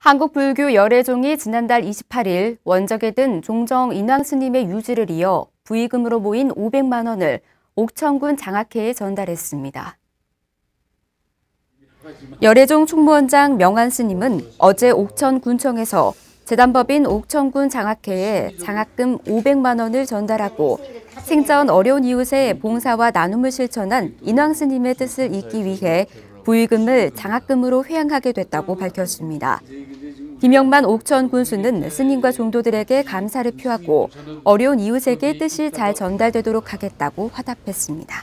한국불교 열애종이 지난달 28일 원적에 든 종정 인왕스님의 유지를 이어 부의금으로 모인 500만 원을 옥천군 장학회에 전달했습니다. 열애종 총무원장 명한 스님은 어제 옥천군청에서 재단법인 옥천군 장학회에 장학금 500만 원을 전달하고 생전 어려운 이웃에 봉사와 나눔을 실천한 인왕 스님의 뜻을 잇기 위해 부의금을 장학금으로 회양하게 됐다고 밝혔습니다. 김영만 옥천 군수는 스님과 종도들에게 감사를 표하고 어려운 이웃에게 뜻이 잘 전달되도록 하겠다고 화답했습니다.